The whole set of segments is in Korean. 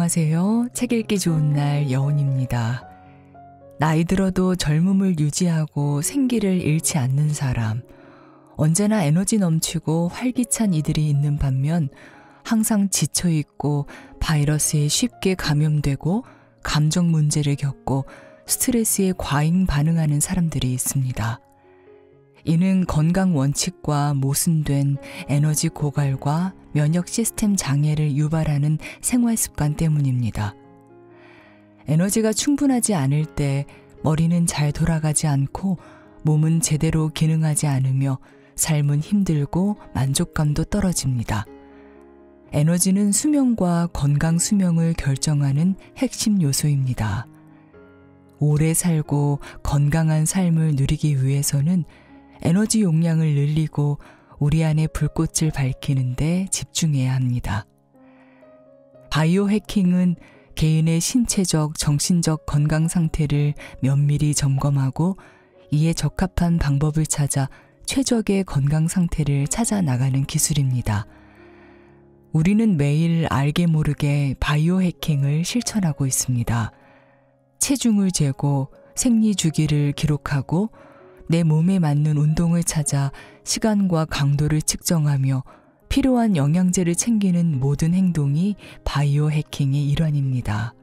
안녕하세요. 책 읽기 좋은 날 여운입니다. 나이 들어도 젊음을 유지하고 생기를 잃지 않는 사람. 언제나 에너지 넘치고 활기찬 이들이 있는 반면 항상 지쳐있고 바이러스에 쉽게 감염되고 감정 문제를 겪고 스트레스에 과잉 반응하는 사람들이 있습니다. 이는 건강 원칙과 모순된 에너지 고갈과 면역 시스템 장애를 유발하는 생활 습관 때문입니다. 에너지가 충분하지 않을 때 머리는 잘 돌아가지 않고 몸은 제대로 기능하지 않으며 삶은 힘들고 만족감도 떨어집니다. 에너지는 수명과 건강 수명을 결정하는 핵심 요소입니다. 오래 살고 건강한 삶을 누리기 위해서는 에너지 용량을 늘리고 우리 안의 불꽃을 밝히는데 집중해야 합니다. 바이오 해킹은 개인의 신체적, 정신적 건강 상태를 면밀히 점검하고 이에 적합한 방법을 찾아 최적의 건강 상태를 찾아 나가는 기술입니다. 우리는 매일 알게 모르게 바이오 해킹을 실천하고 있습니다. 체중을 재고 생리 주기를 기록하고 내 몸에 맞는 운동을 찾아 시간과 강도를 측정하며 필요한 영양제를 챙기는 모든 행동이 바이오 해킹의 일환입니다.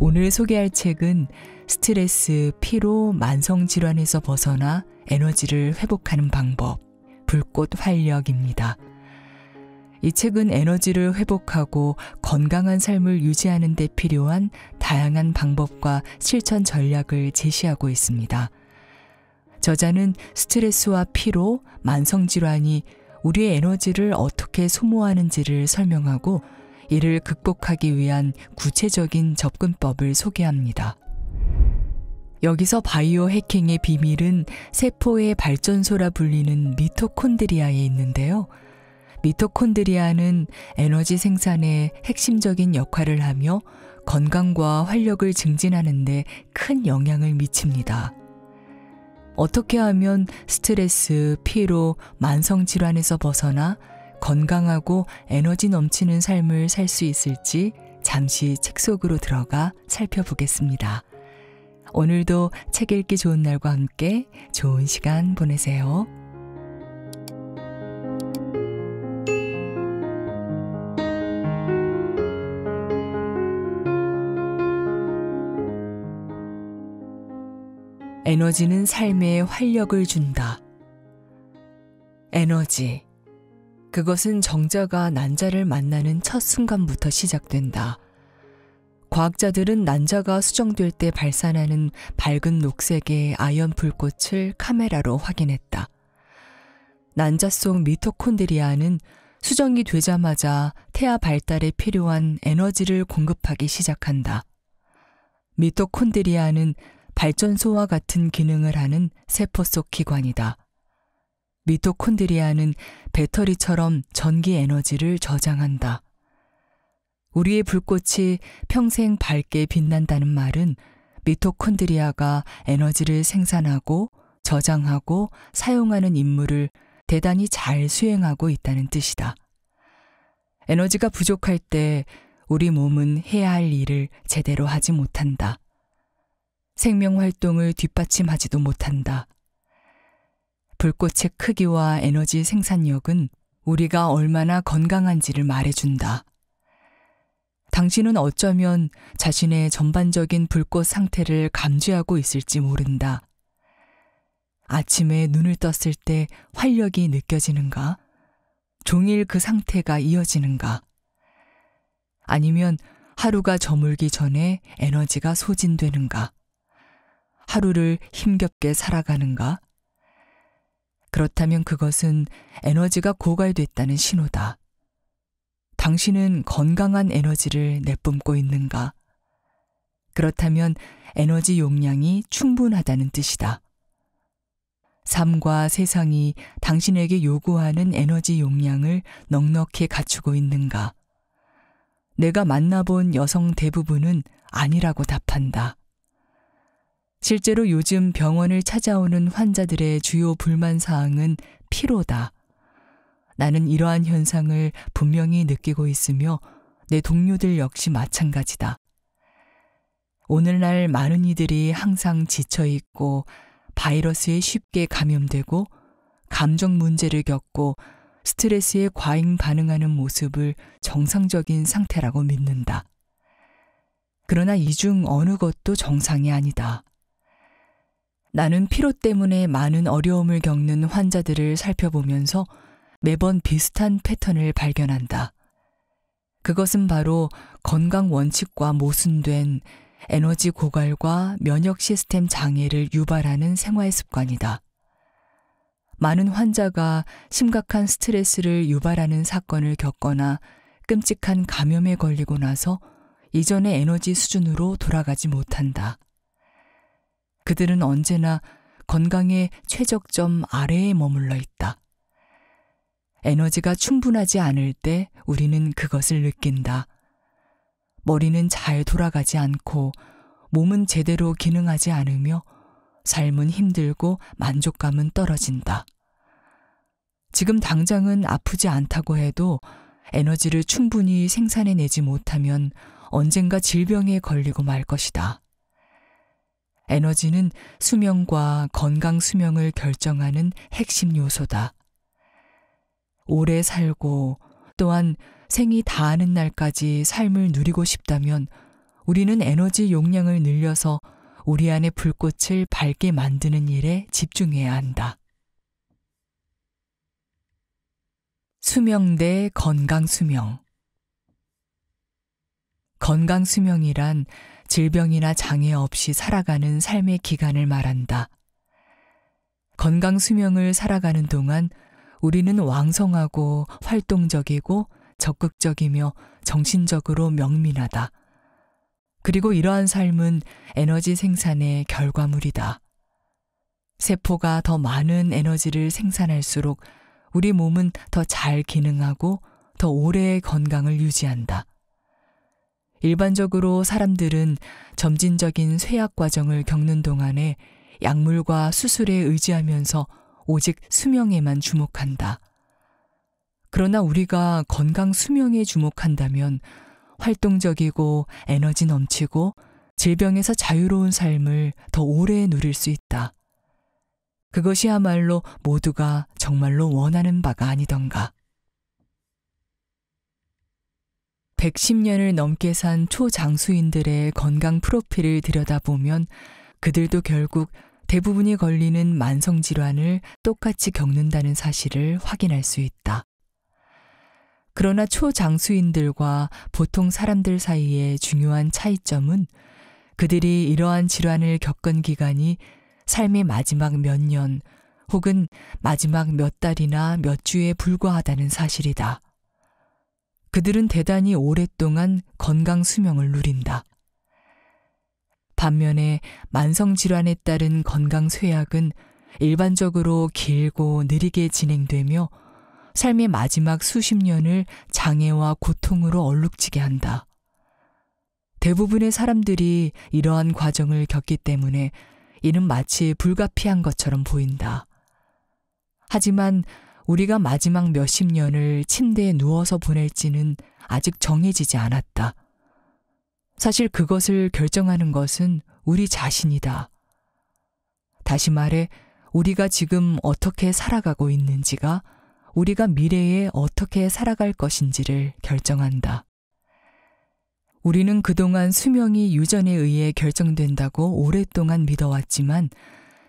오늘 소개할 책은 스트레스, 피로, 만성질환에서 벗어나 에너지를 회복하는 방법, 불꽃 활력입니다. 이 책은 에너지를 회복하고 건강한 삶을 유지하는 데 필요한 다양한 방법과 실천 전략을 제시하고 있습니다. 저자는 스트레스와 피로, 만성질환이 우리의 에너지를 어떻게 소모하는지를 설명하고 이를 극복하기 위한 구체적인 접근법을 소개합니다. 여기서 바이오 해킹의 비밀은 세포의 발전소라 불리는 미토콘드리아에 있는데요. 미토콘드리아는 에너지 생산에 핵심적인 역할을 하며 건강과 활력을 증진하는데 큰 영향을 미칩니다. 어떻게 하면 스트레스, 피로, 만성질환에서 벗어나 건강하고 에너지 넘치는 삶을 살 수 있을지 잠시 책 속으로 들어가 살펴보겠습니다. 오늘도 책 읽기 좋은 날과 함께 좋은 시간 보내세요. 에너지는 삶에 활력을 준다. 에너지. 그것은 정자가 난자를 만나는 첫 순간부터 시작된다. 과학자들은 난자가 수정될 때 발산하는 밝은 녹색의 아연 불꽃을 카메라로 확인했다. 난자 속 미토콘드리아는 수정이 되자마자 태아 발달에 필요한 에너지를 공급하기 시작한다. 미토콘드리아는 발전소와 같은 기능을 하는 세포 속 기관이다. 미토콘드리아는 배터리처럼 전기 에너지를 저장한다. 우리의 불꽃이 평생 밝게 빛난다는 말은 미토콘드리아가 에너지를 생산하고 저장하고 사용하는 임무를 대단히 잘 수행하고 있다는 뜻이다. 에너지가 부족할 때 우리 몸은 해야 할 일을 제대로 하지 못한다. 생명 활동을 뒷받침하지도 못한다. 불꽃의 크기와 에너지 생산력은 우리가 얼마나 건강한지를 말해준다. 당신은 어쩌면 자신의 전반적인 불꽃 상태를 감지하고 있을지 모른다. 아침에 눈을 떴을 때 활력이 느껴지는가? 종일 그 상태가 이어지는가? 아니면 하루가 저물기 전에 에너지가 소진되는가? 하루를 힘겹게 살아가는가? 그렇다면 그것은 에너지가 고갈됐다는 신호다. 당신은 건강한 에너지를 내뿜고 있는가? 그렇다면 에너지 용량이 충분하다는 뜻이다. 삶과 세상이 당신에게 요구하는 에너지 용량을 넉넉히 갖추고 있는가? 내가 만나본 여성 대부분은 아니라고 답한다. 실제로 요즘 병원을 찾아오는 환자들의 주요 불만 사항은 피로다. 나는 이러한 현상을 분명히 느끼고 있으며 내 동료들 역시 마찬가지다. 오늘날 많은 이들이 항상 지쳐 있고 바이러스에 쉽게 감염되고 감정 문제를 겪고 스트레스에 과잉 반응하는 모습을 정상적인 상태라고 믿는다. 그러나 이 중 어느 것도 정상이 아니다. 나는 피로 때문에 많은 어려움을 겪는 환자들을 살펴보면서 매번 비슷한 패턴을 발견한다. 그것은 바로 건강 원칙과 모순된 에너지 고갈과 면역 시스템 장애를 유발하는 생활 습관이다. 많은 환자가 심각한 스트레스를 유발하는 사건을 겪거나 끔찍한 감염에 걸리고 나서 이전의 에너지 수준으로 돌아가지 못한다. 그들은 언제나 건강의 최적점 아래에 머물러 있다. 에너지가 충분하지 않을 때 우리는 그것을 느낀다. 머리는 잘 돌아가지 않고 몸은 제대로 기능하지 않으며 삶은 힘들고 만족감은 떨어진다. 지금 당장은 아프지 않다고 해도 에너지를 충분히 생산해내지 못하면 언젠가 질병에 걸리고 말 것이다. 에너지는 수명과 건강 수명을 결정하는 핵심 요소다. 오래 살고 또한 생이 다하는 날까지 삶을 누리고 싶다면 우리는 에너지 용량을 늘려서 우리 안의 불꽃을 밝게 만드는 일에 집중해야 한다. 수명 대 건강 수명. 건강 수명이란 질병이나 장애 없이 살아가는 삶의 기간을 말한다. 건강 수명을 살아가는 동안 우리는 왕성하고 활동적이고 적극적이며 정신적으로 명민하다. 그리고 이러한 삶은 에너지 생산의 결과물이다. 세포가 더 많은 에너지를 생산할수록 우리 몸은 더 잘 기능하고 더 오래 건강을 유지한다. 일반적으로 사람들은 점진적인 쇠약 과정을 겪는 동안에 약물과 수술에 의지하면서 오직 수명에만 주목한다. 그러나 우리가 건강 수명에 주목한다면 활동적이고 에너지 넘치고 질병에서 자유로운 삶을 더 오래 누릴 수 있다. 그것이야말로 모두가 정말로 원하는 바가 아니던가. 110년을 넘게 산 초장수인들의 건강 프로필을 들여다보면 그들도 결국 대부분이 걸리는 만성질환을 똑같이 겪는다는 사실을 확인할 수 있다. 그러나 초장수인들과 보통 사람들 사이의 중요한 차이점은 그들이 이러한 질환을 겪은 기간이 삶의 마지막 몇 년 혹은 마지막 몇 달이나 몇 주에 불과하다는 사실이다. 그들은 대단히 오랫동안 건강 수명을 누린다. 반면에 만성 질환에 따른 건강 쇠약은 일반적으로 길고 느리게 진행되며 삶의 마지막 수십 년을 장애와 고통으로 얼룩지게 한다. 대부분의 사람들이 이러한 과정을 겪기 때문에 이는 마치 불가피한 것처럼 보인다. 하지만 우리가 마지막 몇 십 년을 침대에 누워서 보낼지는 아직 정해지지 않았다. 사실 그것을 결정하는 것은 우리 자신이다. 다시 말해, 우리가 지금 어떻게 살아가고 있는지가 우리가 미래에 어떻게 살아갈 것인지를 결정한다. 우리는 그동안 수명이 유전에 의해 결정된다고 오랫동안 믿어왔지만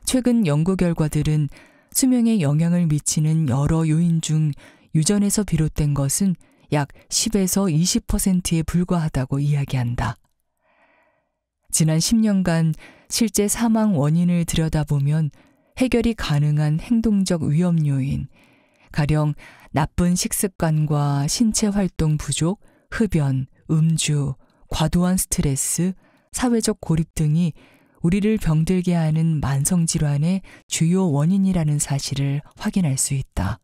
최근 연구 결과들은 수명에 영향을 미치는 여러 요인 중 유전에서 비롯된 것은 약 10에서 20%에 불과하다고 이야기한다. 지난 10년간 실제 사망 원인을 들여다보면 해결이 가능한 행동적 위험 요인, 가령 나쁜 식습관과 신체 활동 부족, 흡연, 음주, 과도한 스트레스, 사회적 고립 등이 우리를 병들게 하는 만성질환의 주요 원인이라는 사실을 확인할 수 있다.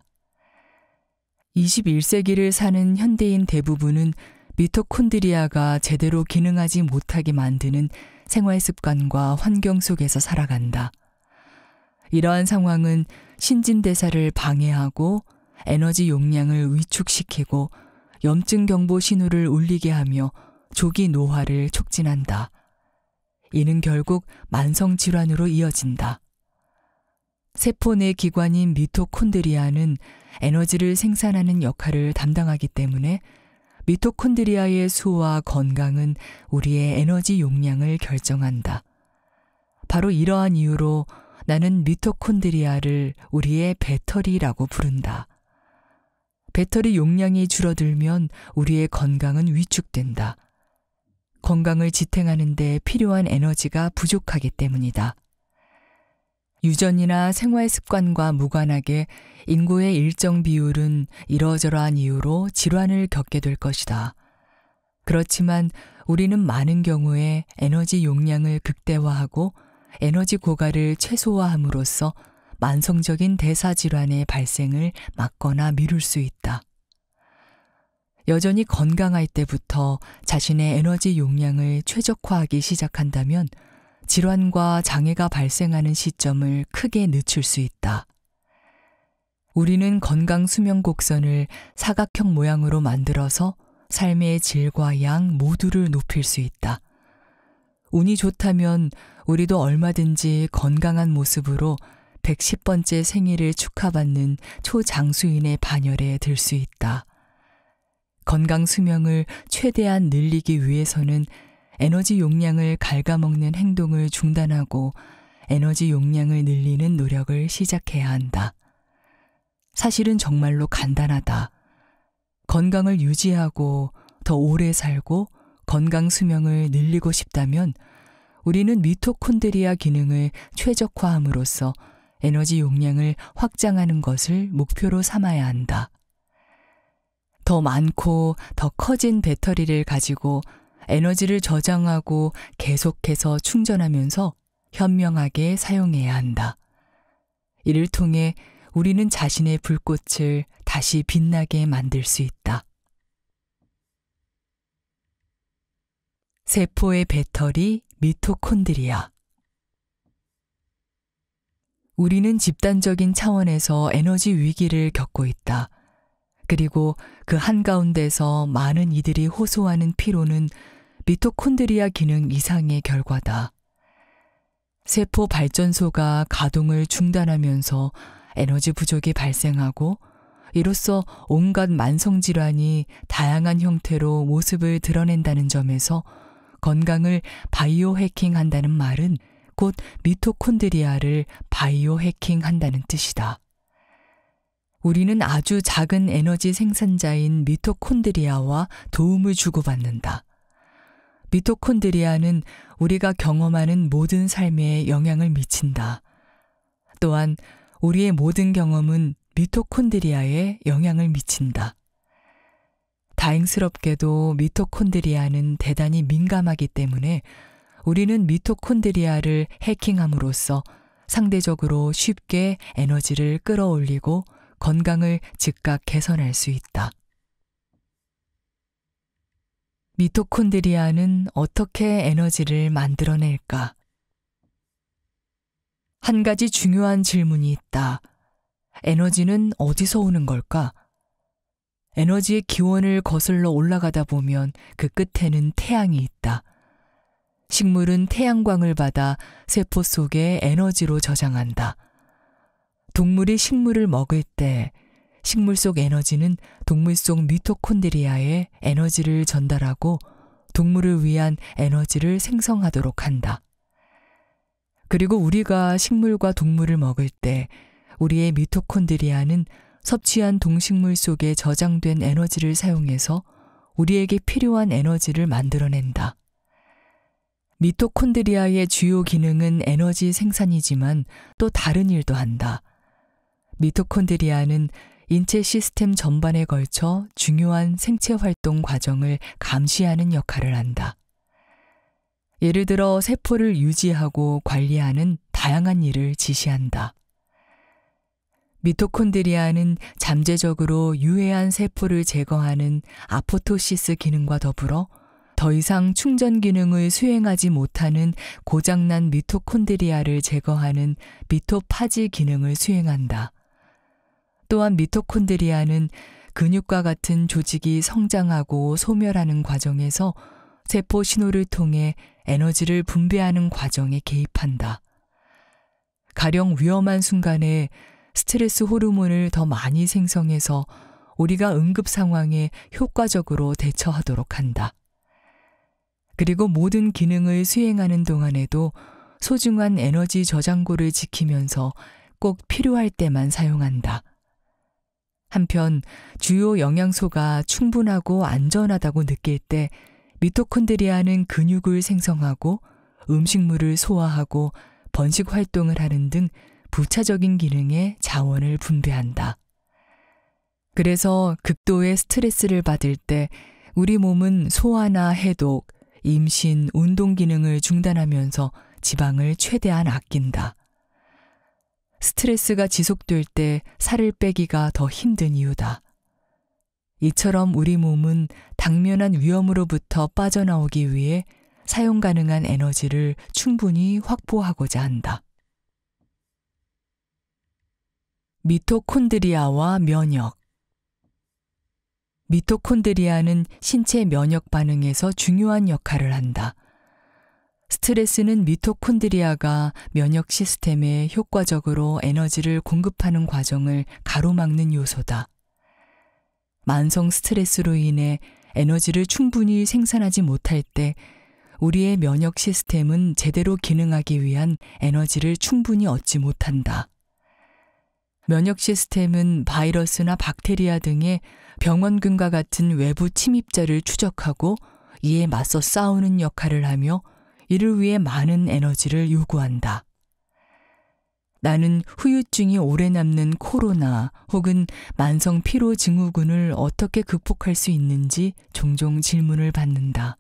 21세기를 사는 현대인 대부분은 미토콘드리아가 제대로 기능하지 못하게 만드는 생활 습관과 환경 속에서 살아간다. 이러한 상황은 신진대사를 방해하고 에너지 용량을 위축시키고 염증 경보 신호를 울리게 하며 조기 노화를 촉진한다. 이는 결국 만성질환으로 이어진다. 세포 내 기관인 미토콘드리아는 에너지를 생산하는 역할을 담당하기 때문에 미토콘드리아의 수와 건강은 우리의 에너지 용량을 결정한다. 바로 이러한 이유로 나는 미토콘드리아를 우리의 배터리라고 부른다. 배터리 용량이 줄어들면 우리의 건강은 위축된다. 건강을 지탱하는 데 필요한 에너지가 부족하기 때문이다. 유전이나 생활 습관과 무관하게 인구의 일정 비율은 이러저러한 이유로 질환을 겪게 될 것이다. 그렇지만 우리는 많은 경우에 에너지 용량을 극대화하고 에너지 고갈을 최소화함으로써 만성적인 대사 질환의 발생을 막거나 미룰 수 있다. 여전히 건강할 때부터 자신의 에너지 용량을 최적화하기 시작한다면 질환과 장애가 발생하는 시점을 크게 늦출 수 있다. 우리는 건강 수명 곡선을 사각형 모양으로 만들어서 삶의 질과 양 모두를 높일 수 있다. 운이 좋다면 우리도 얼마든지 건강한 모습으로 110번째 생일을 축하받는 초장수인의 반열에 들 수 있다. 건강 수명을 최대한 늘리기 위해서는 에너지 용량을 갉아먹는 행동을 중단하고 에너지 용량을 늘리는 노력을 시작해야 한다. 사실은 정말로 간단하다. 건강을 유지하고 더 오래 살고 건강 수명을 늘리고 싶다면 우리는 미토콘드리아 기능을 최적화함으로써 에너지 용량을 확장하는 것을 목표로 삼아야 한다. 더 많고 더 커진 배터리를 가지고 에너지를 저장하고 계속해서 충전하면서 현명하게 사용해야 한다. 이를 통해 우리는 자신의 불꽃을 다시 빛나게 만들 수 있다. 세포의 배터리 미토콘드리아 우리는 집단적인 차원에서 에너지 위기를 겪고 있다. 그리고 그 한가운데서 많은 이들이 호소하는 피로는 미토콘드리아 기능 이상의 결과다. 세포 발전소가 가동을 중단하면서 에너지 부족이 발생하고 이로써 온갖 만성질환이 다양한 형태로 모습을 드러낸다는 점에서 건강을 바이오 해킹한다는 말은 곧 미토콘드리아를 바이오 해킹한다는 뜻이다. 우리는 아주 작은 에너지 생산자인 미토콘드리아와 도움을 주고받는다. 미토콘드리아는 우리가 경험하는 모든 삶에 영향을 미친다. 또한 우리의 모든 경험은 미토콘드리아에 영향을 미친다. 다행스럽게도 미토콘드리아는 대단히 민감하기 때문에 우리는 미토콘드리아를 해킹함으로써 상대적으로 쉽게 에너지를 끌어올리고 건강을 즉각 개선할 수 있다. 미토콘드리아는 어떻게 에너지를 만들어낼까? 한 가지 중요한 질문이 있다. 에너지는 어디서 오는 걸까? 에너지의 기원을 거슬러 올라가다 보면 그 끝에는 태양이 있다. 식물은 태양광을 받아 세포 속의 에너지로 저장한다. 동물이 식물을 먹을 때 식물 속 에너지는 동물 속 미토콘드리아에 에너지를 전달하고 동물을 위한 에너지를 생성하도록 한다. 그리고 우리가 식물과 동물을 먹을 때 우리의 미토콘드리아는 섭취한 동식물 속에 저장된 에너지를 사용해서 우리에게 필요한 에너지를 만들어낸다. 미토콘드리아의 주요 기능은 에너지 생산이지만 또 다른 일도 한다. 미토콘드리아는 인체 시스템 전반에 걸쳐 중요한 생체 활동 과정을 감시하는 역할을 한다. 예를 들어 세포를 유지하고 관리하는 다양한 일을 지시한다. 미토콘드리아는 잠재적으로 유해한 세포를 제거하는 아포토시스 기능과 더불어 더 이상 충전 기능을 수행하지 못하는 고장난 미토콘드리아를 제거하는 미토파지 기능을 수행한다. 또한 미토콘드리아는 근육과 같은 조직이 성장하고 소멸하는 과정에서 세포 신호를 통해 에너지를 분배하는 과정에 개입한다. 가령 위험한 순간에 스트레스 호르몬을 더 많이 생성해서 우리가 응급 상황에 효과적으로 대처하도록 한다. 그리고 모든 기능을 수행하는 동안에도 소중한 에너지 저장고를 지키면서 꼭 필요할 때만 사용한다. 한편 주요 영양소가 충분하고 안전하다고 느낄 때 미토콘드리아는 근육을 생성하고 음식물을 소화하고 번식 활동을 하는 등 부차적인 기능에 자원을 분배한다. 그래서 극도의 스트레스를 받을 때 우리 몸은 소화나 해독, 임신, 운동 기능을 중단하면서 지방을 최대한 아낀다. 스트레스가 지속될 때 살을 빼기가 더 힘든 이유다. 이처럼 우리 몸은 당면한 위험으로부터 빠져나오기 위해 사용 가능한 에너지를 충분히 확보하고자 한다. 미토콘드리아와 면역 미토콘드리아는 신체 면역 반응에서 중요한 역할을 한다. 스트레스는 미토콘드리아가 면역 시스템에 효과적으로 에너지를 공급하는 과정을 가로막는 요소다. 만성 스트레스로 인해 에너지를 충분히 생산하지 못할 때 우리의 면역 시스템은 제대로 기능하기 위한 에너지를 충분히 얻지 못한다. 면역 시스템은 바이러스나 박테리아 등의 병원균과 같은 외부 침입자를 추적하고 이에 맞서 싸우는 역할을 하며 이를 위해 많은 에너지를 요구한다. 나는 후유증이 오래 남는 코로나 혹은 만성 피로 증후군을 어떻게 극복할 수 있는지 종종 질문을 받는다.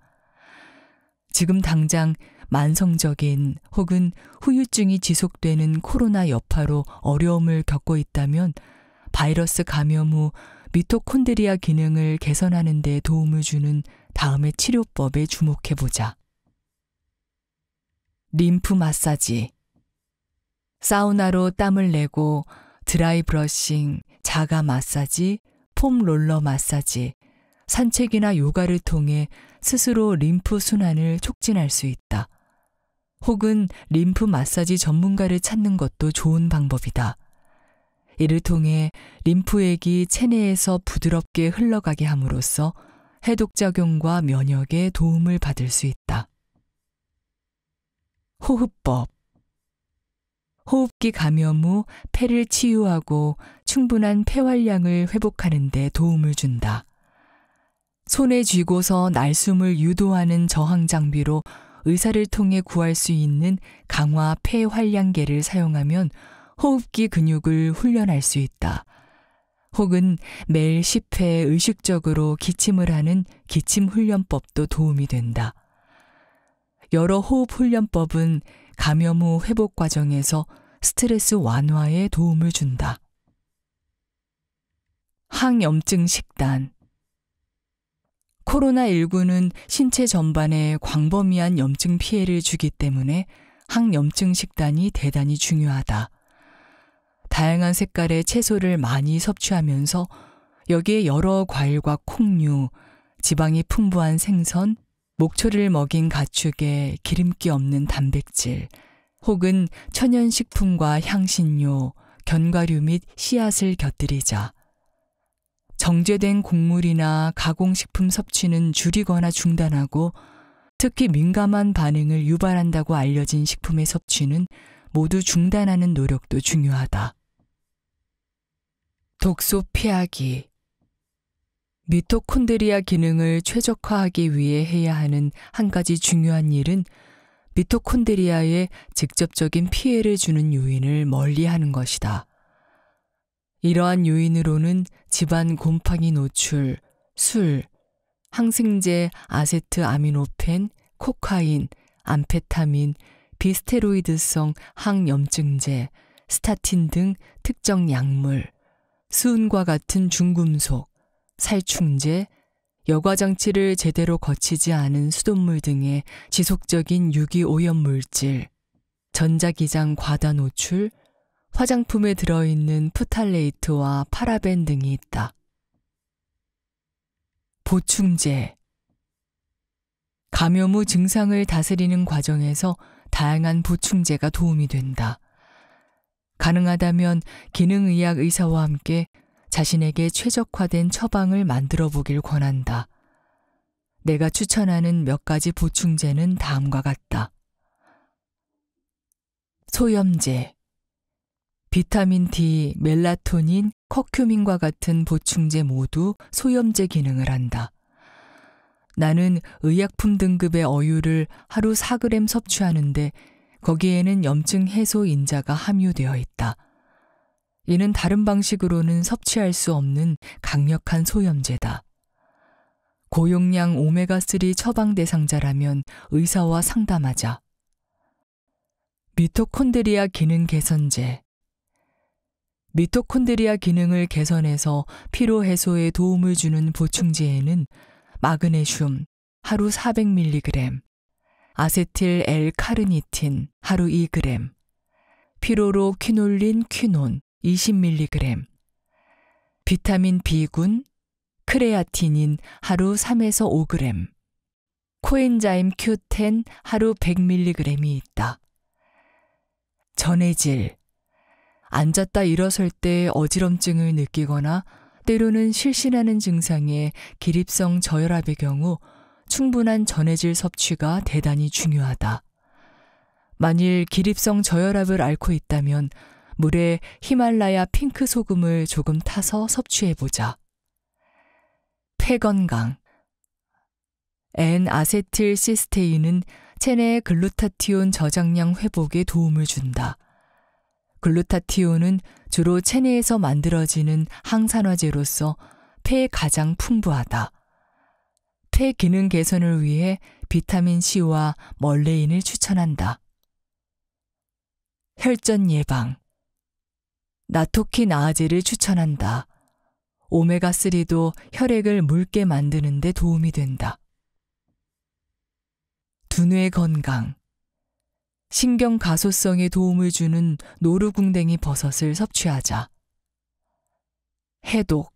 지금 당장 만성적인 혹은 후유증이 지속되는 코로나 여파로 어려움을 겪고 있다면 바이러스 감염 후 미토콘드리아 기능을 개선하는 데 도움을 주는 다음의 치료법에 주목해 보자. 림프 마사지, 사우나로 땀을 내고 드라이 브러싱, 자가 마사지, 폼 롤러 마사지, 산책이나 요가를 통해 스스로 림프 순환을 촉진할 수 있다. 혹은 림프 마사지 전문가를 찾는 것도 좋은 방법이다. 이를 통해 림프액이 체내에서 부드럽게 흘러가게 함으로써 해독작용과 면역에 도움을 받을 수 있다. 호흡법. 호흡기 감염 후 폐를 치유하고 충분한 폐활량을 회복하는 데 도움을 준다. 손에 쥐고서 날숨을 유도하는 저항 장비로 의사를 통해 구할 수 있는 강화 폐활량계를 사용하면 호흡기 근육을 훈련할 수 있다. 혹은 매일 10회 의식적으로 기침을 하는 기침 훈련법도 도움이 된다. 여러 호흡 훈련법은 감염 후 회복 과정에서 스트레스 완화에 도움을 준다. 항염증 식단. 코로나19는 신체 전반에 광범위한 염증 피해를 주기 때문에 항염증 식단이 대단히 중요하다. 다양한 색깔의 채소를 많이 섭취하면서 여기에 여러 과일과 콩류, 지방이 풍부한 생선, 목초를 먹인 가축에 기름기 없는 단백질 혹은 천연식품과 향신료, 견과류 및 씨앗을 곁들이자 정제된 곡물이나 가공식품 섭취는 줄이거나 중단하고 특히 민감한 반응을 유발한다고 알려진 식품의 섭취는 모두 중단하는 노력도 중요하다. 독소 피하기 미토콘드리아 기능을 최적화하기 위해 해야 하는 한 가지 중요한 일은 미토콘드리아에 직접적인 피해를 주는 요인을 멀리 하는 것이다. 이러한 요인으로는 집안 곰팡이 노출, 술, 항생제 아세트 아미노펜, 코카인, 암페타민, 비스테로이드성 항염증제, 스타틴 등 특정 약물, 수은과 같은 중금속, 살충제, 여과장치를 제대로 거치지 않은 수돗물 등의 지속적인 유기오염물질, 전자기장 과다 노출, 화장품에 들어있는 푸탈레이트와 파라벤 등이 있다. 보충제. 감염 후 증상을 다스리는 과정에서 다양한 보충제가 도움이 된다. 가능하다면 기능의학 의사와 함께 자신에게 최적화된 처방을 만들어 보길 권한다. 내가 추천하는 몇 가지 보충제는 다음과 같다. 소염제, 비타민 D, 멜라토닌, 커큐민과 같은 보충제 모두 소염제 기능을 한다. 나는 의약품 등급의 어유를 하루 4g 섭취하는데 거기에는 염증 해소 인자가 함유되어 있다. 이는 다른 방식으로는 섭취할 수 없는 강력한 소염제다. 고용량 오메가3 처방 대상자라면 의사와 상담하자. 미토콘드리아 기능 개선제. 미토콘드리아 기능을 개선해서 피로 해소에 도움을 주는 보충제에는 마그네슘 하루 400mg, 아세틸 L-카르니틴 하루 2g, 피로로 퀴놀린 퀴논 20mg, 비타민 B군, 크레아틴인 하루 3에서 5g, 코엔자임 Q10 하루 100mg이 있다. 전해질. 앉았다 일어설 때 어지럼증을 느끼거나 때로는 실신하는 증상의 기립성 저혈압의 경우 충분한 전해질 섭취가 대단히 중요하다. 만일 기립성 저혈압을 앓고 있다면 물에 히말라야 핑크 소금을 조금 타서 섭취해보자. 폐건강. N-아세틸 시스테인은 체내 글루타티온 저장량 회복에 도움을 준다. 글루타티온은 주로 체내에서 만들어지는 항산화제로서 폐에 가장 풍부하다. 폐 기능 개선을 위해 비타민C와 멀레인을 추천한다. 혈전 예방 나토키 나아제를 추천한다. 오메가3도 혈액을 묽게 만드는 데 도움이 된다. 두뇌 건강 신경 가소성에 도움을 주는 노루궁뎅이 버섯을 섭취하자. 해독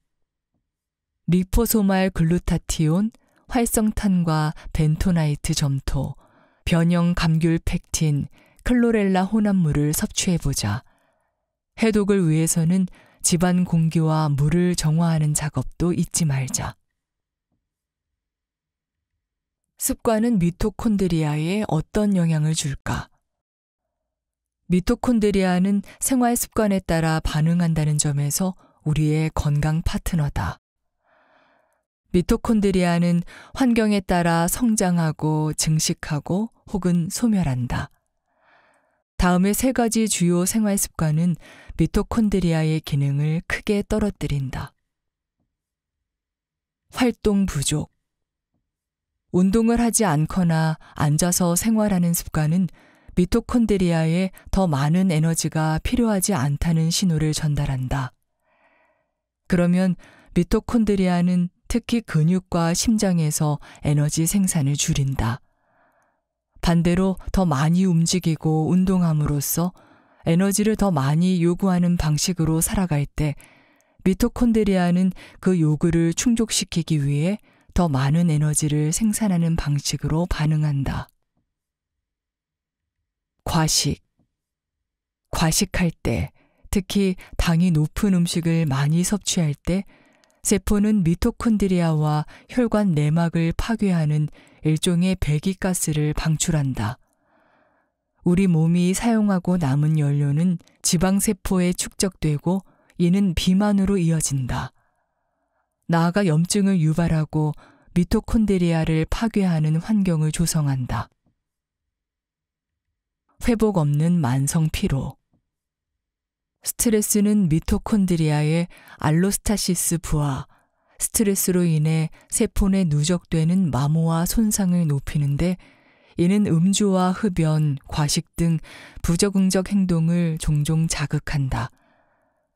리포소말 글루타티온, 활성탄과 벤토나이트 점토, 변형 감귤 팩틴, 클로렐라 혼합물을 섭취해보자. 해독을 위해서는 집안 공기와 물을 정화하는 작업도 잊지 말자. 습관은 미토콘드리아에 어떤 영향을 줄까? 미토콘드리아는 생활 습관에 따라 반응한다는 점에서 우리의 건강 파트너다. 미토콘드리아는 환경에 따라 성장하고 증식하고 혹은 소멸한다. 다음의 세 가지 주요 생활 습관은 미토콘드리아의 기능을 크게 떨어뜨린다. 활동 부족. 운동을 하지 않거나 앉아서 생활하는 습관은 미토콘드리아에 더 많은 에너지가 필요하지 않다는 신호를 전달한다. 그러면 미토콘드리아는 특히 근육과 심장에서 에너지 생산을 줄인다. 반대로 더 많이 움직이고 운동함으로써 에너지를 더 많이 요구하는 방식으로 살아갈 때 미토콘드리아는 그 요구를 충족시키기 위해 더 많은 에너지를 생산하는 방식으로 반응한다. 과식. 과식할 때, 특히 당이 높은 음식을 많이 섭취할 때 세포는 미토콘드리아와 혈관 내막을 파괴하는 일종의 배기가스를 방출한다. 우리 몸이 사용하고 남은 연료는 지방세포에 축적되고 이는 비만으로 이어진다. 나아가 염증을 유발하고 미토콘드리아를 파괴하는 환경을 조성한다. 회복 없는 만성 피로. 스트레스는 미토콘드리아의 알로스타시스 부하, 스트레스로 인해 세포내 누적되는 마모와 손상을 높이는데 이는 음주와 흡연, 과식 등 부적응적 행동을 종종 자극한다.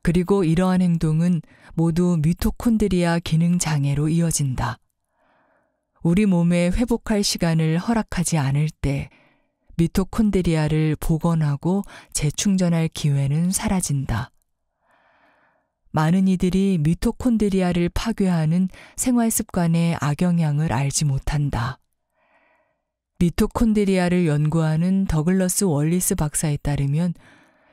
그리고 이러한 행동은 모두 미토콘드리아 기능 장애로 이어진다. 우리 몸에 회복할 시간을 허락하지 않을 때 미토콘드리아를 복원하고 재충전할 기회는 사라진다. 많은 이들이 미토콘드리아를 파괴하는 생활 습관의 악영향을 알지 못한다. 미토콘드리아를 연구하는 더글러스 월리스 박사에 따르면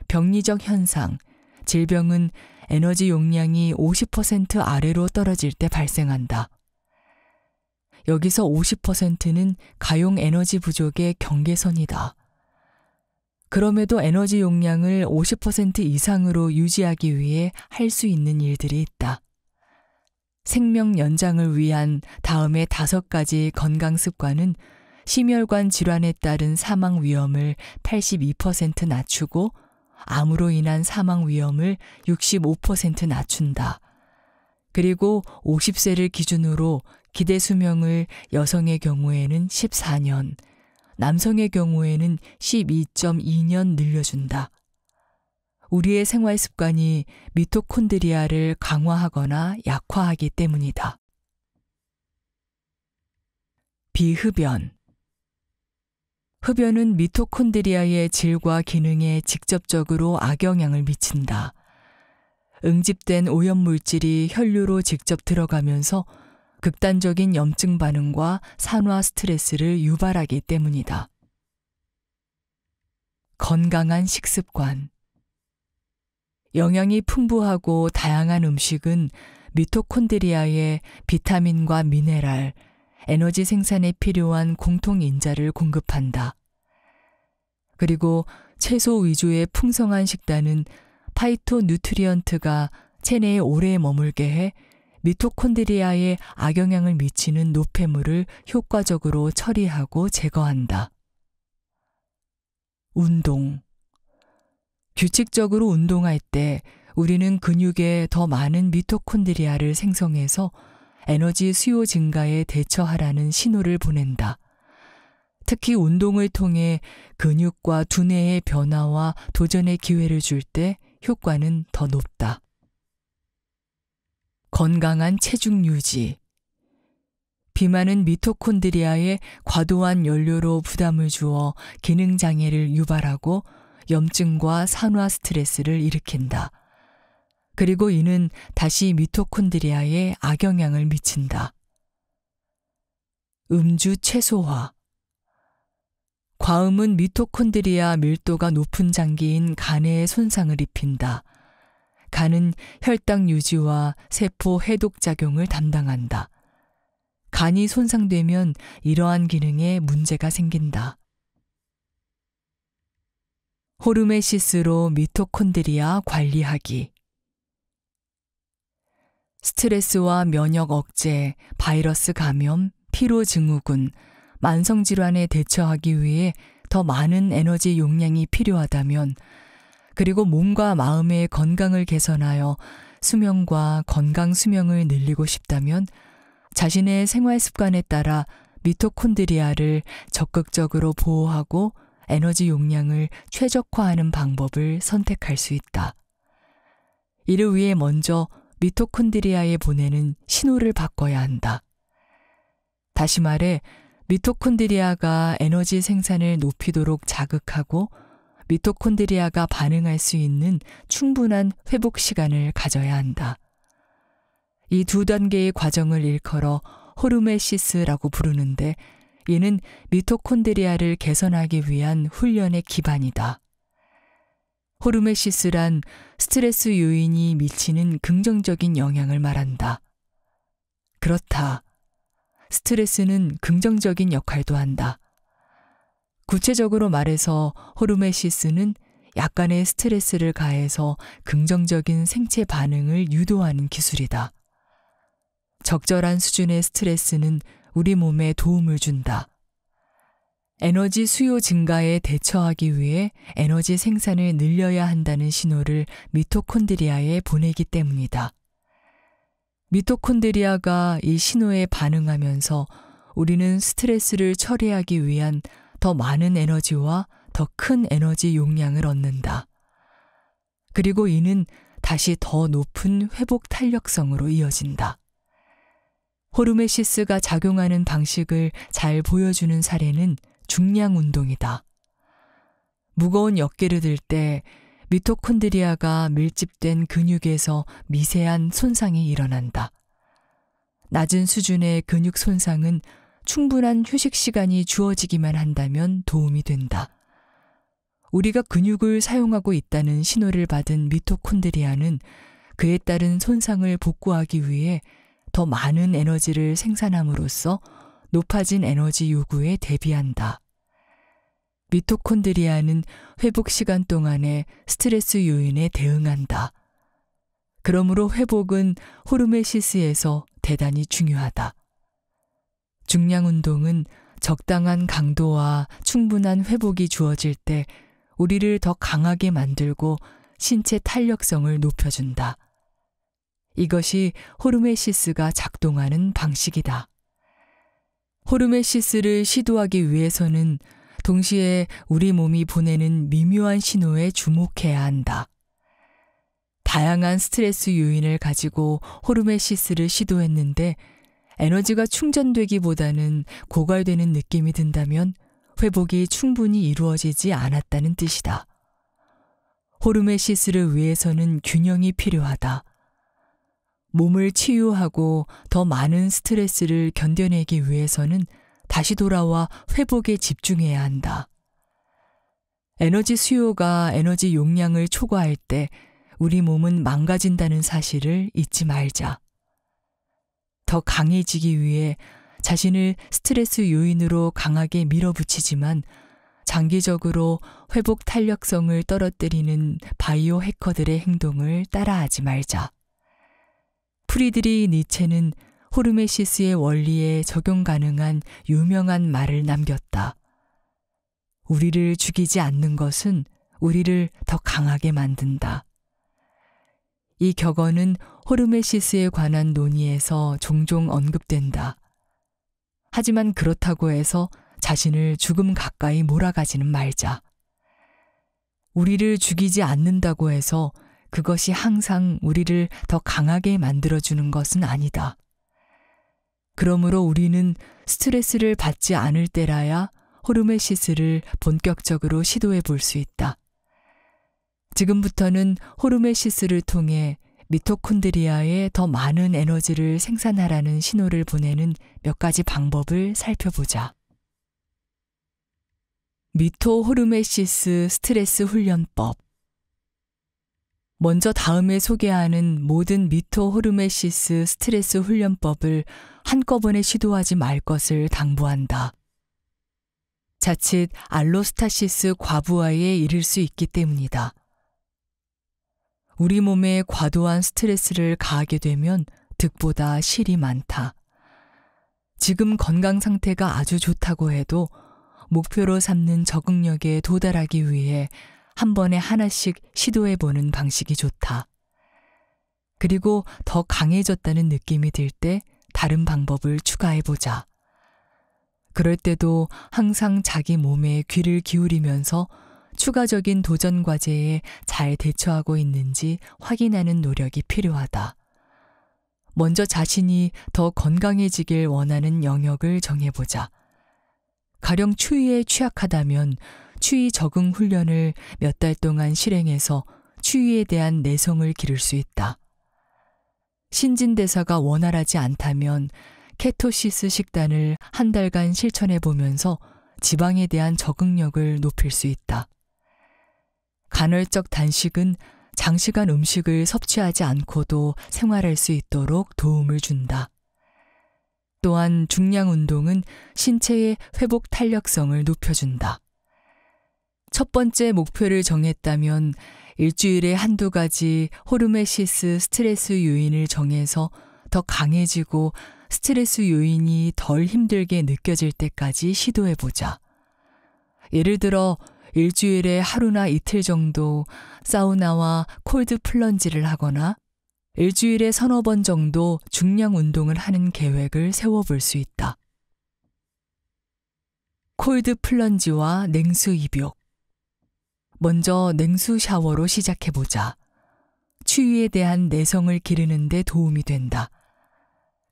병리적 현상, 질병은 에너지 용량이 50% 아래로 떨어질 때 발생한다. 여기서 50%는 가용 에너지 부족의 경계선이다. 그럼에도 에너지 용량을 50% 이상으로 유지하기 위해 할 수 있는 일들이 있다. 생명 연장을 위한 다음의 다섯 가지 건강 습관은 심혈관 질환에 따른 사망 위험을 82% 낮추고 암으로 인한 사망 위험을 65% 낮춘다. 그리고 50세를 기준으로 기대 수명을 여성의 경우에는 14년, 남성의 경우에는 12.2년 늘려준다. 우리의 생활 습관이 미토콘드리아를 강화하거나 약화하기 때문이다. 비흡연. 흡연은 미토콘드리아의 질과 기능에 직접적으로 악영향을 미친다. 응집된 오염물질이 혈류로 직접 들어가면서 극단적인 염증 반응과 산화 스트레스를 유발하기 때문이다. 건강한 식습관. 영양이 풍부하고 다양한 음식은 미토콘드리아의 비타민과 미네랄, 에너지 생산에 필요한 공통 인자를 공급한다. 그리고 채소 위주의 풍성한 식단은 파이토 뉴트리언트가 체내에 오래 머물게 해 미토콘드리아에 악영향을 미치는 노폐물을 효과적으로 처리하고 제거한다. 운동. 규칙적으로 운동할 때 우리는 근육에 더 많은 미토콘드리아를 생성해서 에너지 수요 증가에 대처하라는 신호를 보낸다. 특히 운동을 통해 근육과 두뇌의 변화와 도전의 기회를 줄 때 효과는 더 높다. 건강한 체중 유지. 비만은 미토콘드리아에 과도한 연료로 부담을 주어 기능 장애를 유발하고 염증과 산화 스트레스를 일으킨다. 그리고 이는 다시 미토콘드리아에 악영향을 미친다. 음주 최소화. 과음은 미토콘드리아 밀도가 높은 장기인 간에 손상을 입힌다. 간은 혈당 유지와 세포 해독 작용을 담당한다. 간이 손상되면 이러한 기능에 문제가 생긴다. 호르메시스로 미토콘드리아 관리하기. 스트레스와 면역 억제, 바이러스 감염, 피로 증후군, 만성 질환에 대처하기 위해 더 많은 에너지 용량이 필요하다면 그리고 몸과 마음의 건강을 개선하여 수명과 건강 수명을 늘리고 싶다면 자신의 생활 습관에 따라 미토콘드리아를 적극적으로 보호하고 에너지 용량을 최적화하는 방법을 선택할 수 있다. 이를 위해 먼저 미토콘드리아에 보내는 신호를 바꿔야 한다. 다시 말해, 미토콘드리아가 에너지 생산을 높이도록 자극하고 미토콘드리아가 반응할 수 있는 충분한 회복 시간을 가져야 한다. 이 두 단계의 과정을 일컬어 호르메시스라고 부르는데 이는 미토콘드리아를 개선하기 위한 훈련의 기반이다. 호르메시스란 스트레스 요인이 미치는 긍정적인 영향을 말한다. 그렇다. 스트레스는 긍정적인 역할도 한다. 구체적으로 말해서 호르메시스는 약간의 스트레스를 가해서 긍정적인 생체 반응을 유도하는 기술이다. 적절한 수준의 스트레스는 우리 몸에 도움을 준다. 에너지 수요 증가에 대처하기 위해 에너지 생산을 늘려야 한다는 신호를 미토콘드리아에 보내기 때문이다. 미토콘드리아가 이 신호에 반응하면서 우리는 스트레스를 처리하기 위한 더 많은 에너지와 더 큰 에너지 용량을 얻는다. 그리고 이는 다시 더 높은 회복 탄력성으로 이어진다. 호르메시스가 작용하는 방식을 잘 보여주는 사례는 중량 운동이다. 무거운 어깨를 들 때 미토콘드리아가 밀집된 근육에서 미세한 손상이 일어난다. 낮은 수준의 근육 손상은 충분한 휴식 시간이 주어지기만 한다면 도움이 된다. 우리가 근육을 사용하고 있다는 신호를 받은 미토콘드리아는 그에 따른 손상을 복구하기 위해 더 많은 에너지를 생산함으로써 높아진 에너지 요구에 대비한다. 미토콘드리아는 회복 시간 동안에 스트레스 요인에 대응한다. 그러므로 회복은 호르메시스에서 대단히 중요하다. 중량 운동은 적당한 강도와 충분한 회복이 주어질 때 우리를 더 강하게 만들고 신체 탄력성을 높여준다. 이것이 호르메시스가 작동하는 방식이다. 호르메시스를 시도하기 위해서는 동시에 우리 몸이 보내는 미묘한 신호에 주목해야 한다. 다양한 스트레스 요인을 가지고 호르메시스를 시도했는데 에너지가 충전되기보다는 고갈되는 느낌이 든다면 회복이 충분히 이루어지지 않았다는 뜻이다. 호르메시스를 위해서는 균형이 필요하다. 몸을 치유하고 더 많은 스트레스를 견뎌내기 위해서는 다시 돌아와 회복에 집중해야 한다. 에너지 수요가 에너지 용량을 초과할 때 우리 몸은 망가진다는 사실을 잊지 말자. 더 강해지기 위해 자신을 스트레스 요인으로 강하게 밀어붙이지만 장기적으로 회복 탄력성을 떨어뜨리는 바이오 해커들의 행동을 따라하지 말자. 프리드리 니체는 호르메시스의 원리에 적용 가능한 유명한 말을 남겼다. 우리를 죽이지 않는 것은 우리를 더 강하게 만든다. 이 격언은 호르메시스에 관한 논의에서 종종 언급된다. 하지만 그렇다고 해서 자신을 죽음 가까이 몰아가지는 말자. 우리를 죽이지 않는다고 해서 그것이 항상 우리를 더 강하게 만들어주는 것은 아니다. 그러므로 우리는 스트레스를 받지 않을 때라야 호르메시스를 본격적으로 시도해 볼 수 있다. 지금부터는 호르메시스를 통해 미토콘드리아에 더 많은 에너지를 생산하라는 신호를 보내는 몇 가지 방법을 살펴보자. 미토호르메시스 스트레스 훈련법 먼저 다음에 소개하는 모든 미토호르메시스 스트레스 훈련법을 한꺼번에 시도하지 말 것을 당부한다. 자칫 알로스타시스 과부하에 이를 수 있기 때문이다. 우리 몸에 과도한 스트레스를 가하게 되면 득보다 실이 많다. 지금 건강 상태가 아주 좋다고 해도 목표로 삼는 적응력에 도달하기 위해 한 번에 하나씩 시도해 보는 방식이 좋다. 그리고 더 강해졌다는 느낌이 들 때 다른 방법을 추가해 보자. 그럴 때도 항상 자기 몸에 귀를 기울이면서 추가적인 도전 과제에 잘 대처하고 있는지 확인하는 노력이 필요하다. 먼저 자신이 더 건강해지길 원하는 영역을 정해보자. 가령 추위에 취약하다면 추위 적응 훈련을 몇 달 동안 실행해서 추위에 대한 내성을 기를 수 있다. 신진대사가 원활하지 않다면 케토시스 식단을 한 달간 실천해 보면서 지방에 대한 적응력을 높일 수 있다. 간헐적 단식은 장시간 음식을 섭취하지 않고도 생활할 수 있도록 도움을 준다. 또한 중량 운동은 신체의 회복 탄력성을 높여준다. 첫 번째 목표를 정했다면 일주일에 한두 가지 호르메시스 스트레스 요인을 정해서 더 강해지고 스트레스 요인이 덜 힘들게 느껴질 때까지 시도해보자. 예를 들어 일주일에 하루나 이틀 정도 사우나와 콜드 플런지를 하거나 일주일에 서너 번 정도 중량 운동을 하는 계획을 세워볼 수 있다. 콜드 플런지와 냉수 입욕. 먼저 냉수 샤워로 시작해보자. 추위에 대한 내성을 기르는데 도움이 된다.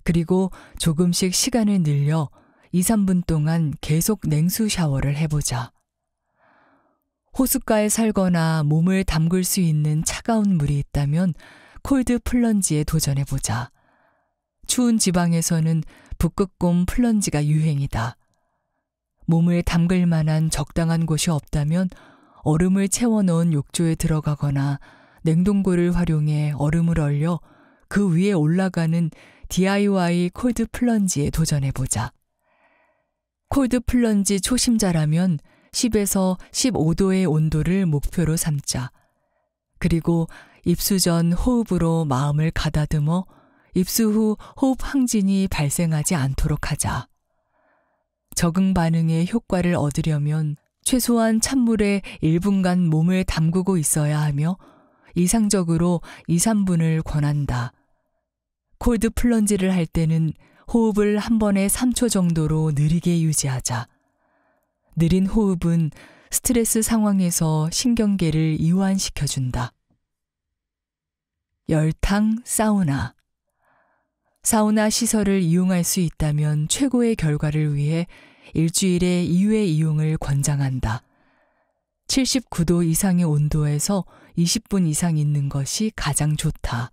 그리고 조금씩 시간을 늘려 2, 3분 동안 계속 냉수 샤워를 해보자. 호숫가에 살거나 몸을 담글 수 있는 차가운 물이 있다면 콜드 플런지에 도전해보자. 추운 지방에서는 북극곰 플런지가 유행이다. 몸을 담글 만한 적당한 곳이 없다면 얼음을 채워넣은 욕조에 들어가거나 냉동고를 활용해 얼음을 얼려 그 위에 올라가는 DIY 콜드 플런지에 도전해보자. 콜드 플런지 초심자라면 10에서 15도의 온도를 목표로 삼자. 그리고 입수 전 호흡으로 마음을 가다듬어 입수 후 호흡 항진이 발생하지 않도록 하자. 적응 반응의 효과를 얻으려면 최소한 찬물에 1분간 몸을 담그고 있어야 하며 이상적으로 2, 3분을 권한다. 콜드 플런지를 할 때는 호흡을 한 번에 3초 정도로 느리게 유지하자. 느린 호흡은 스트레스 상황에서 신경계를 이완시켜준다. 열탕 사우나. 사우나 시설을 이용할 수 있다면 최고의 결과를 위해 일주일에 2회 이용을 권장한다. 79도 이상의 온도에서 20분 이상 있는 것이 가장 좋다.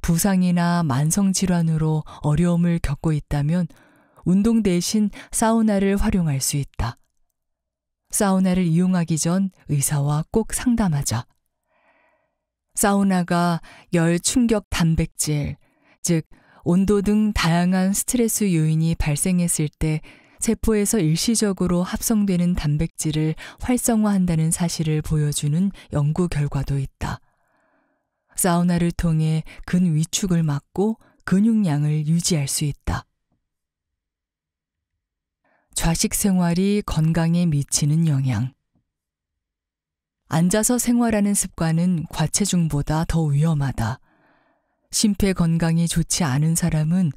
부상이나 만성질환으로 어려움을 겪고 있다면 운동 대신 사우나를 활용할 수 있다. 사우나를 이용하기 전 의사와 꼭 상담하자. 사우나가 열 충격 단백질, 즉, 온도 등 다양한 스트레스 요인이 발생했을 때 세포에서 일시적으로 합성되는 단백질을 활성화한다는 사실을 보여주는 연구 결과도 있다. 사우나를 통해 근위축을 막고 근육량을 유지할 수 있다. 좌식 생활이 건강에 미치는 영향. 앉아서 생활하는 습관은 과체중보다 더 위험하다. 심폐 건강이 좋지 않은 사람은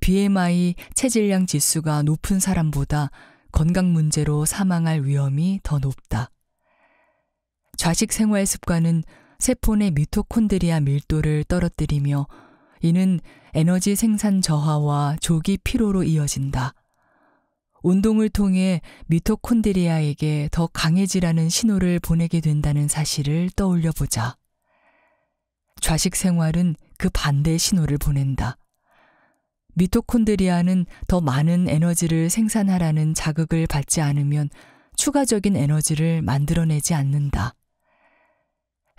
BMI 체질량 지수가 높은 사람보다 건강 문제로 사망할 위험이 더 높다. 좌식 생활 습관은 세포 내 미토콘드리아 밀도를 떨어뜨리며 이는 에너지 생산 저하와 조기 피로로 이어진다. 운동을 통해 미토콘드리아에게 더 강해지라는 신호를 보내게 된다는 사실을 떠올려 보자. 좌식 생활은 그반대 신호를 보낸다. 미토콘드리아는 더 많은 에너지를 생산하라는 자극을 받지 않으면 추가적인 에너지를 만들어내지 않는다.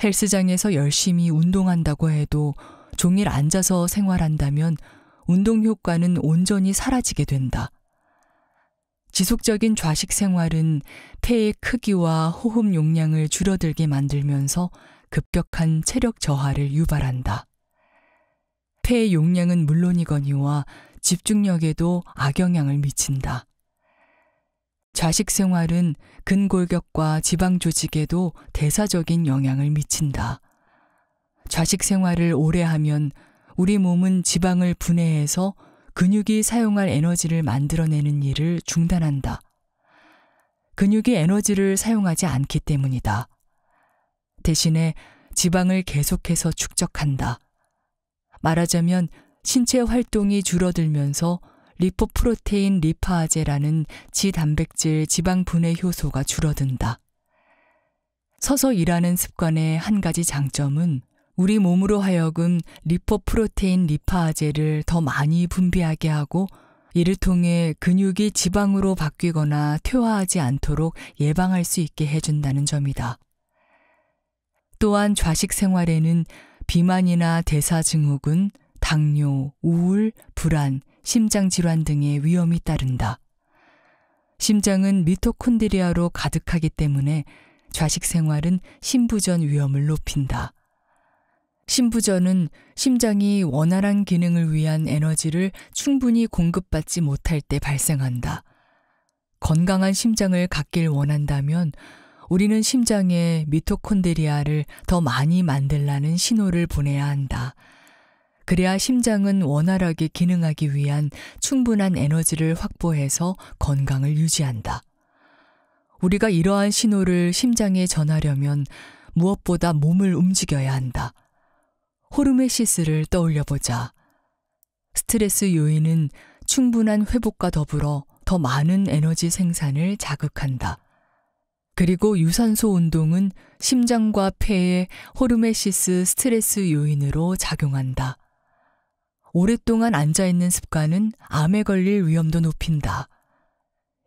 헬스장에서 열심히 운동한다고 해도 종일 앉아서 생활한다면 운동 효과는 온전히 사라지게 된다. 지속적인 좌식 생활은 폐의 크기와 호흡 용량을 줄어들게 만들면서 급격한 체력 저하를 유발한다. 폐의 용량은 물론이거니와 집중력에도 악영향을 미친다. 좌식 생활은 근골격과 지방 조직에도 대사적인 영향을 미친다. 좌식 생활을 오래 하면 우리 몸은 지방을 분해해서 근육이 사용할 에너지를 만들어내는 일을 중단한다. 근육이 에너지를 사용하지 않기 때문이다. 대신에 지방을 계속해서 축적한다. 말하자면 신체 활동이 줄어들면서 리포프로테인 리파아제라는 지단백질 지방 분해 효소가 줄어든다. 서서 일하는 습관의 한 가지 장점은 우리 몸으로 하여금 리포프로테인 리파아제를 더 많이 분비하게 하고 이를 통해 근육이 지방으로 바뀌거나 퇴화하지 않도록 예방할 수 있게 해준다는 점이다. 또한 좌식 생활에는 비만이나 대사 증후군, 당뇨, 우울, 불안, 심장 질환 등의 위험이 따른다. 심장은 미토콘드리아로 가득하기 때문에 좌식 생활은 심부전 위험을 높인다. 심부전은 심장이 원활한 기능을 위한 에너지를 충분히 공급받지 못할 때 발생한다. 건강한 심장을 갖길 원한다면 우리는 심장에 미토콘드리아를 더 많이 만들라는 신호를 보내야 한다. 그래야 심장은 원활하게 기능하기 위한 충분한 에너지를 확보해서 건강을 유지한다. 우리가 이러한 신호를 심장에 전하려면 무엇보다 몸을 움직여야 한다. 호르메시스를 떠올려 보자. 스트레스 요인은 충분한 회복과 더불어 더 많은 에너지 생산을 자극한다. 그리고 유산소 운동은 심장과 폐에 호르메시스 스트레스 요인으로 작용한다. 오랫동안 앉아있는 습관은 암에 걸릴 위험도 높인다.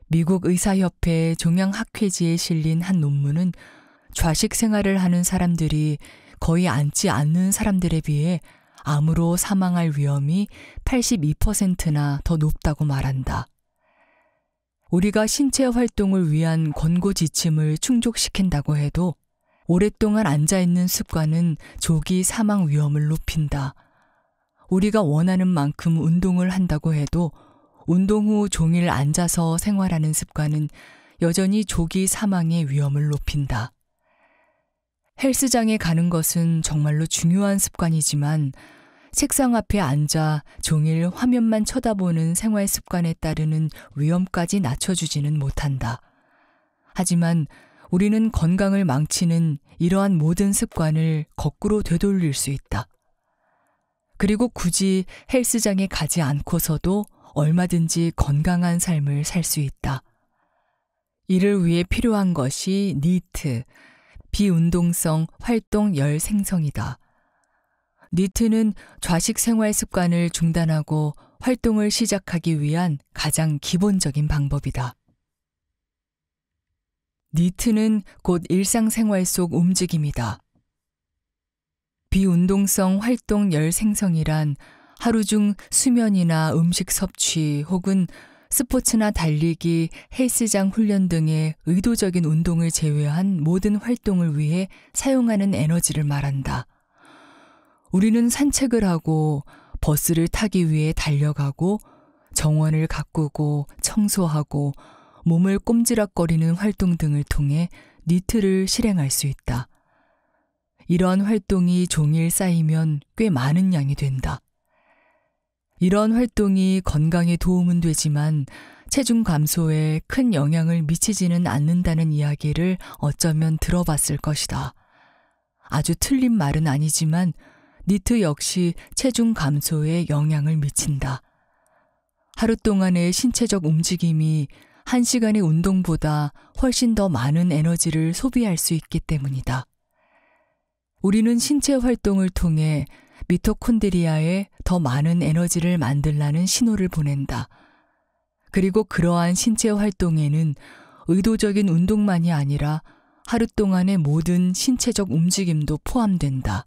미국 의사협회 종양학회지에 실린 한 논문은 좌식 생활을 하는 사람들이 거의 앉지 않는 사람들에 비해 암으로 사망할 위험이 82%나 더 높다고 말한다. 우리가 신체 활동을 위한 권고 지침을 충족시킨다고 해도 오랫동안 앉아있는 습관은 조기 사망 위험을 높인다. 우리가 원하는 만큼 운동을 한다고 해도 운동 후 종일 앉아서 생활하는 습관은 여전히 조기 사망의 위험을 높인다. 헬스장에 가는 것은 정말로 중요한 습관이지만 책상 앞에 앉아 종일 화면만 쳐다보는 생활 습관에 따르는 위험까지 낮춰주지는 못한다. 하지만 우리는 건강을 망치는 이러한 모든 습관을 거꾸로 되돌릴 수 있다. 그리고 굳이 헬스장에 가지 않고서도 얼마든지 건강한 삶을 살 수 있다. 이를 위해 필요한 것이 니트, 비운동성 활동 열 생성이다. 니트는 좌식 생활 습관을 중단하고 활동을 시작하기 위한 가장 기본적인 방법이다. 니트는 곧 일상생활 속 움직임이다. 비운동성 활동 열 생성이란 하루 중 수면이나 음식 섭취 혹은 스포츠나 달리기, 헬스장 훈련 등의 의도적인 운동을 제외한 모든 활동을 위해 사용하는 에너지를 말한다. 우리는 산책을 하고 버스를 타기 위해 달려가고 정원을 가꾸고 청소하고 몸을 꼼지락거리는 활동 등을 통해 니트를 실행할 수 있다. 이러한 활동이 종일 쌓이면 꽤 많은 양이 된다. 이런 활동이 건강에 도움은 되지만 체중 감소에 큰 영향을 미치지는 않는다는 이야기를 어쩌면 들어봤을 것이다. 아주 틀린 말은 아니지만 니트 역시 체중 감소에 영향을 미친다. 하루 동안의 신체적 움직임이 한시간의 운동보다 훨씬 더 많은 에너지를 소비할 수 있기 때문이다. 우리는 신체 활동을 통해 미토콘드리아에 더 많은 에너지를 만들라는 신호를 보낸다. 그리고 그러한 신체 활동에는 의도적인 운동만이 아니라 하루 동안의 모든 신체적 움직임도 포함된다.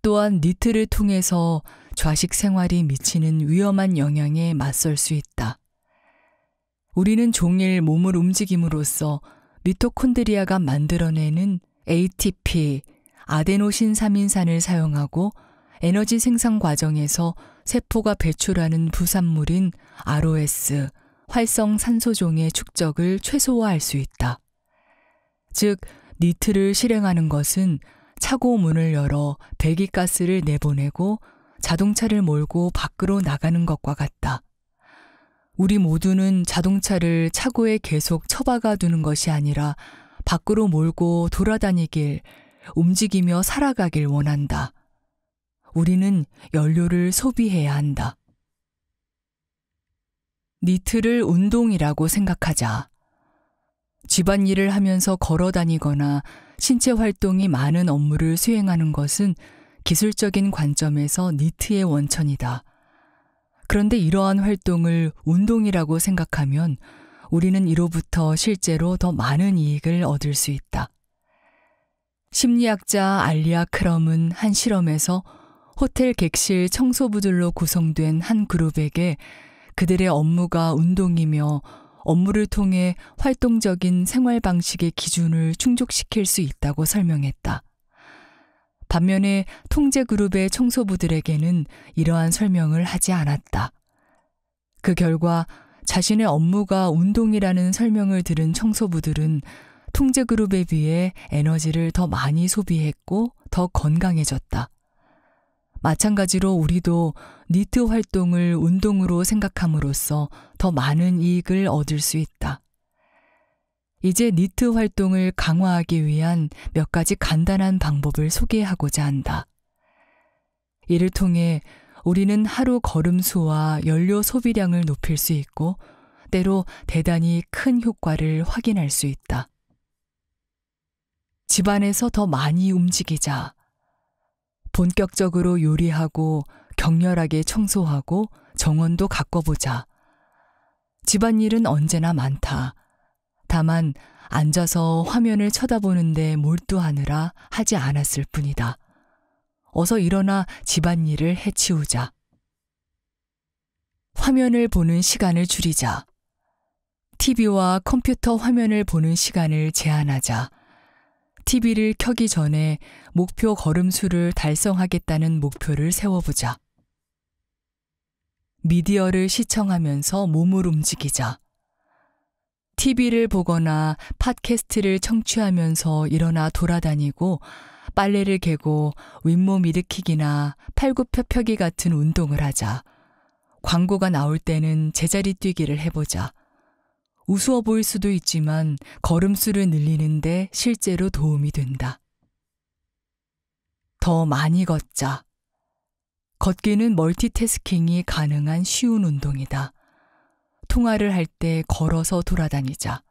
또한 니트를 통해서 좌식 생활이 미치는 위험한 영향에 맞설 수 있다. 우리는 종일 몸을 움직임으로써 미토콘드리아가 만들어내는 ATP, 아데노신 3인산을 사용하고 에너지 생산 과정에서 세포가 배출하는 부산물인 ROS, 활성산소종의 축적을 최소화할 수 있다. 즉, 니트를 실행하는 것은 차고 문을 열어 배기가스를 내보내고 자동차를 몰고 밖으로 나가는 것과 같다. 우리 모두는 자동차를 차고에 계속 처박아 두는 것이 아니라 밖으로 몰고 돌아다니길 움직이며 살아가길 원한다. 우리는 연료를 소비해야 한다. 니트를 운동이라고 생각하자. 집안일을 하면서 걸어 다니거나 신체 활동이 많은 업무를 수행하는 것은 기술적인 관점에서 니트의 원천이다. 그런데 이러한 활동을 운동이라고 생각하면 우리는 이로부터 실제로 더 많은 이익을 얻을 수 있다. 심리학자 알리아 크럼은 한 실험에서 호텔 객실 청소부들로 구성된 한 그룹에게 그들의 업무가 운동이며 업무를 통해 활동적인 생활 방식의 기준을 충족시킬 수 있다고 설명했다. 반면에 통제 그룹의 청소부들에게는 이러한 설명을 하지 않았다. 그 결과 자신의 업무가 운동이라는 설명을 들은 청소부들은 통제 그룹에 비해 에너지를 더 많이 소비했고 더 건강해졌다. 마찬가지로 우리도 니트 활동을 운동으로 생각함으로써 더 많은 이익을 얻을 수 있다. 이제 니트 활동을 강화하기 위한 몇 가지 간단한 방법을 소개하고자 한다. 이를 통해 우리는 하루 걸음수와 연료 소비량을 높일 수 있고 때로 대단히 큰 효과를 확인할 수 있다. 집안에서 더 많이 움직이자. 본격적으로 요리하고 격렬하게 청소하고 정원도 가꿔보자. 집안일은 언제나 많다. 다만 앉아서 화면을 쳐다보는데 몰두하느라 하지 않았을 뿐이다. 어서 일어나 집안일을 해치우자. 화면을 보는 시간을 줄이자. TV와 컴퓨터 화면을 보는 시간을 제한하자. TV를 켜기 전에 목표 걸음수를 달성하겠다는 목표를 세워보자. 미디어를 시청하면서 몸을 움직이자. TV를 보거나 팟캐스트를 청취하면서 일어나 돌아다니고 빨래를 개고 윗몸 일으키기나 팔굽혀펴기 같은 운동을 하자. 광고가 나올 때는 제자리 뛰기를 해보자. 우스워 보일 수도 있지만 걸음수를 늘리는데 실제로 도움이 된다. 더 많이 걷자. 걷기는 멀티태스킹이 가능한 쉬운 운동이다. 통화를 할 때 걸어서 돌아다니자.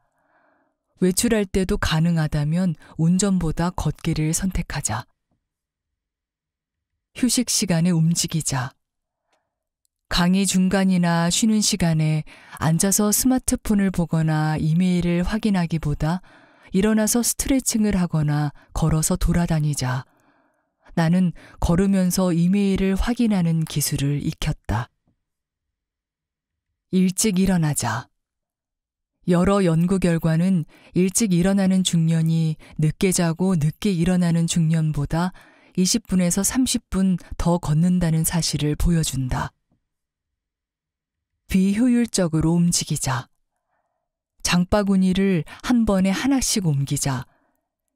외출할 때도 가능하다면 운전보다 걷기를 선택하자. 휴식 시간에 움직이자. 강의 중간이나 쉬는 시간에 앉아서 스마트폰을 보거나 이메일을 확인하기보다 일어나서 스트레칭을 하거나 걸어서 돌아다니자. 나는 걸으면서 이메일을 확인하는 기술을 익혔다. 일찍 일어나자. 여러 연구 결과는 일찍 일어나는 중년이 늦게 자고 늦게 일어나는 중년보다 20분에서 30분 더 걷는다는 사실을 보여준다. 비효율적으로 움직이자. 장바구니를 한 번에 하나씩 옮기자.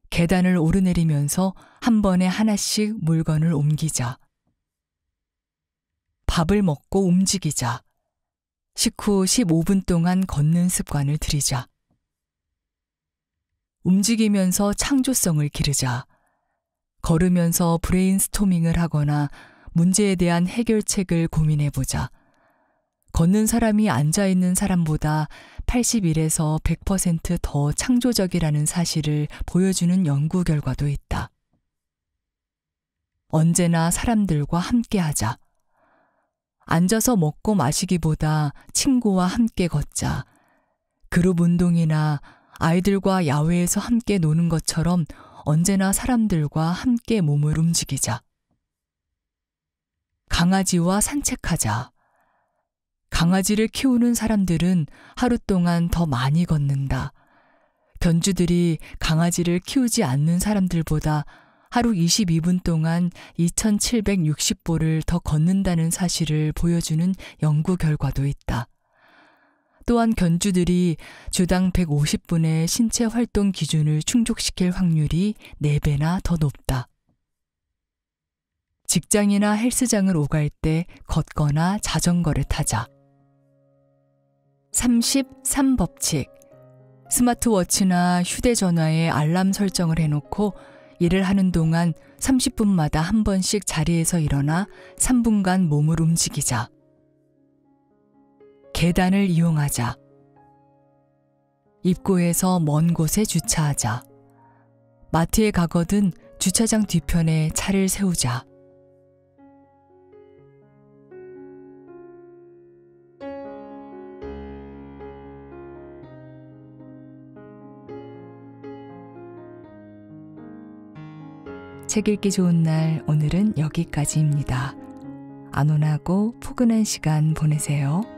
계단을 오르내리면서 한 번에 하나씩 물건을 옮기자. 밥을 먹고 움직이자. 식후 15분 동안 걷는 습관을 들이자. 움직이면서 창조성을 기르자. 걸으면서 브레인스토밍을 하거나 문제에 대한 해결책을 고민해보자. 걷는 사람이 앉아 있는 사람보다 81에서 100%더 창조적이라는 사실을 보여주는 연구 결과도 있다. 언제나 사람들과 함께 하자. 앉아서 먹고 마시기보다 친구와 함께 걷자. 그룹 운동이나 아이들과 야외에서 함께 노는 것처럼 언제나 사람들과 함께 몸을 움직이자. 강아지와 산책하자. 강아지를 키우는 사람들은 하루 동안 더 많이 걷는다. 견주들이 강아지를 키우지 않는 사람들보다 하루 22분 동안 2760보를 더 걷는다는 사실을 보여주는 연구 결과도 있다. 또한 견주들이 주당 150분의 신체 활동 기준을 충족시킬 확률이 4배나 더 높다. 직장이나 헬스장을 오갈 때 걷거나 자전거를 타자. 33법칙. 스마트워치나 휴대전화에 알람 설정을 해놓고 일을 하는 동안 30분마다 한 번씩 자리에서 일어나 3분간 몸을 움직이자. 계단을 이용하자. 입구에서 먼 곳에 주차하자. 마트에 가거든 주차장 뒤편에 차를 세우자. 책 읽기 좋은 날 오늘은 여기까지입니다. 안온하고 포근한 시간 보내세요.